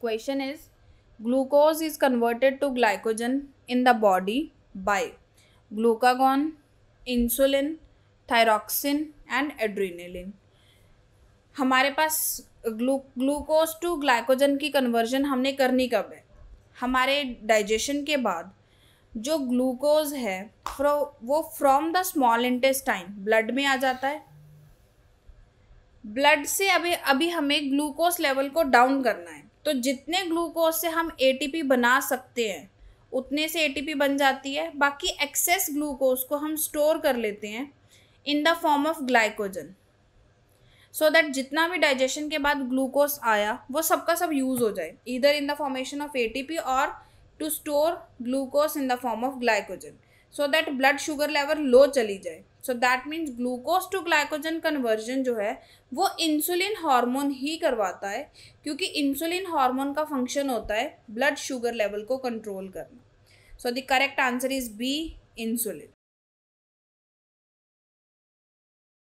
question is glucose is converted to glycogen in the body by glucagon insulin thyroxine and adrenaline हमारे पास ग्लू glucose to glycogen की conversion हमने करनी कब है हमारे डाइजेशन के बाद जो ग्लूकोज है फ्रो वो from the small intestine blood में आ जाता है ब्लड से अभी अभी हमें ग्लूकोज लेवल को डाउन करना है तो जितने ग्लूकोज से हम एटीपी बना सकते हैं उतने से एटीपी बन जाती है बाकी एक्सेस ग्लूकोज को हम स्टोर कर लेते हैं in the form of glycogen so that जितना भी डाइजेशन के बाद ग्लूकोज आया वो सबका सब यूज़ हो जाए इधर in the formation of ATP और to store glucose in the form of glycogen so that blood sugar level low चली जाए so that means glucose to glycogen conversion जो है वो इंसुलिन हार्मोन ही करवाता है क्योंकि इंसुलिन हार्मोन का फंक्शन होता है ब्लड शुगर लेवल को कंट्रोल करना so the correct answer is B insulin